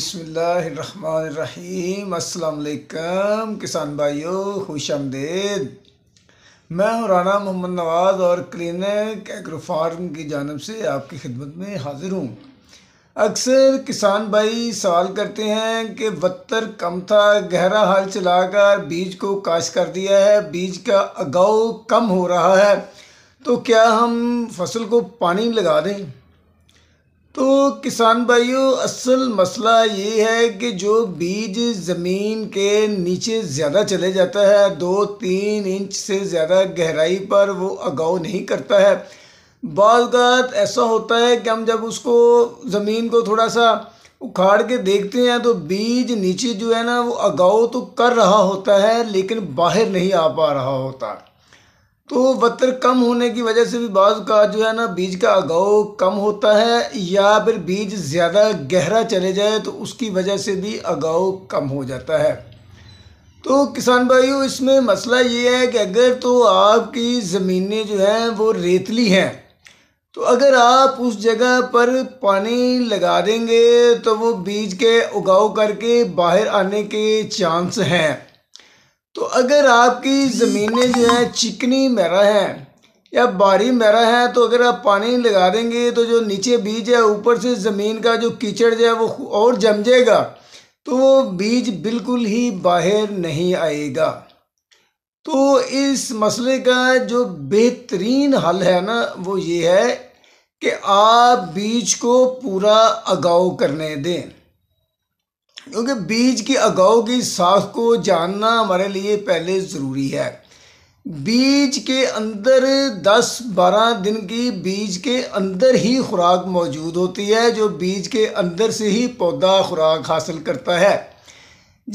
बिसमीम अल्लाम किसान भाइयों खुश आमदेद मैं हूं राना मोहम्मद नवाज़ और क्लिनिक एग्रोफार्म की जानब से आपकी खिदमत में हाजिर हूं अक्सर किसान भाई सवाल करते हैं कि बत्तर कम था गहरा हाल चलाकर बीज को काश कर दिया है बीज का अगाव कम हो रहा है तो क्या हम फसल को पानी लगा दें तो किसान भाइयों असल मसला ये है कि जो बीज ज़मीन के नीचे ज़्यादा चले जाता है दो तीन इंच से ज़्यादा गहराई पर वो अगाव नहीं करता है बात ऐसा होता है कि हम जब उसको ज़मीन को थोड़ा सा उखाड़ के देखते हैं तो बीज नीचे जो है ना वो अगाव तो कर रहा होता है लेकिन बाहर नहीं आ पा रहा होता तो वतर कम होने की वजह से भी बाज़ का जो है ना बीज का अगाव कम होता है या फिर बीज ज़्यादा गहरा चले जाए तो उसकी वजह से भी अगाव कम हो जाता है तो किसान भाइयों इसमें मसला ये है कि अगर तो आपकी ज़मीनें जो हैं वो रेतली हैं तो अगर आप उस जगह पर पानी लगा देंगे तो वो बीज के उगाव करके बाहर आने के चांस हैं तो अगर आपकी ज़मीनें जो हैं चिकनी मेरा है या बारी मैरा है तो अगर आप पानी लगा देंगे तो जो नीचे बीज है ऊपर से ज़मीन का जो कीचड़ जो है वो और जम जाएगा तो वो बीज बिल्कुल ही बाहर नहीं आएगा तो इस मसले का जो बेहतरीन हल है ना वो ये है कि आप बीज को पूरा अगाव करने दें क्योंकि बीज की अगाव की साख को जानना हमारे लिए पहले ज़रूरी है बीज के अंदर 10-12 दिन की बीज के अंदर ही खुराक मौजूद होती है जो बीज के अंदर से ही पौधा खुराक हासिल करता है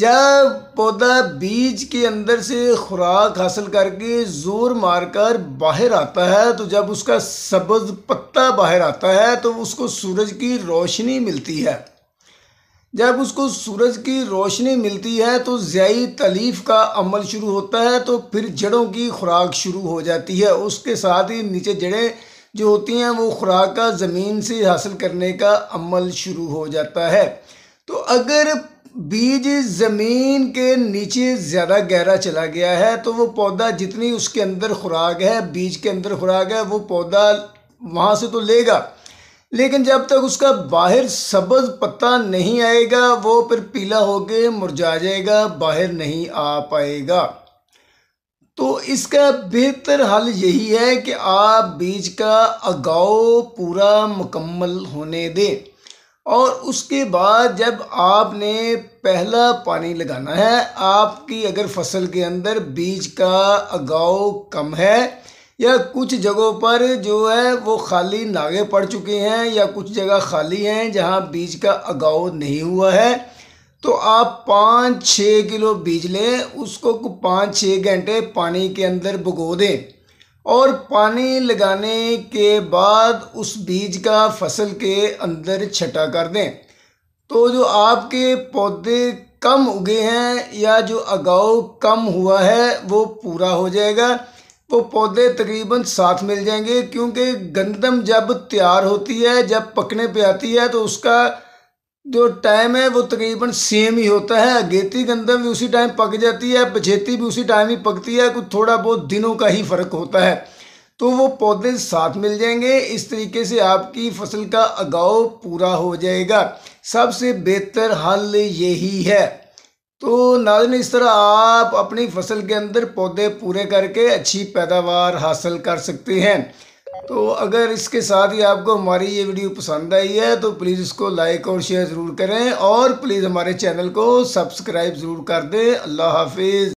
जब पौधा बीज के अंदर से खुराक हासिल करके जोर मारकर बाहर आता है तो जब उसका सब्ज़ पत्ता बाहर आता है तो उसको सूरज की रोशनी मिलती है जब उसको सूरज की रोशनी मिलती है तो ज़्याई तलीफ का अमल शुरू होता है तो फिर जड़ों की खुराक शुरू हो जाती है उसके साथ ही नीचे जड़ें जो होती हैं वो खुराक का ज़मीन से हासिल करने का अमल शुरू हो जाता है तो अगर बीज ज़मीन के नीचे ज़्यादा गहरा चला गया है तो वो पौधा जितनी उसके अंदर खुराक है बीज के अंदर खुराक है वो पौधा वहाँ से तो लेगा लेकिन जब तक उसका बाहर सबज़ पत्ता नहीं आएगा वो फिर पीला होके मुरझा जाएगा बाहर नहीं आ पाएगा तो इसका बेहतर हल यही है कि आप बीज का अगाव पूरा मुकम्मल होने दें और उसके बाद जब आपने पहला पानी लगाना है आपकी अगर फसल के अंदर बीज का अगाव कम है या कुछ जगहों पर जो है वो खाली नागे पड़ चुके हैं या कुछ जगह खाली हैं जहाँ बीज का अगाव नहीं हुआ है तो आप पाँच छः किलो बीज लें उसको पाँच छः घंटे पानी के अंदर भगो दें और पानी लगाने के बाद उस बीज का फसल के अंदर छटा कर दें तो जो आपके पौधे कम उगे हैं या जो अगाव कम हुआ है वो पूरा हो जाएगा वो पौधे तकरीबन साथ मिल जाएंगे क्योंकि गंदम जब तैयार होती है जब पकने पे आती है तो उसका जो टाइम है वो तकरीबन सेम ही होता है अगेती गंदम भी उसी टाइम पक जाती है पछेती भी उसी टाइम ही पकती है कुछ थोड़ा बहुत दिनों का ही फ़र्क होता है तो वो पौधे साथ मिल जाएंगे इस तरीके से आपकी फसल का अगाव पूरा हो जाएगा सबसे बेहतर हल यही है तो नाजन इस तरह आप अपनी फसल के अंदर पौधे पूरे करके अच्छी पैदावार हासिल कर सकते हैं तो अगर इसके साथ ही आपको हमारी ये वीडियो पसंद आई है तो प्लीज़ इसको लाइक और शेयर ज़रूर करें और प्लीज़ हमारे चैनल को सब्सक्राइब ज़रूर कर दें अल्लाह हाफिज़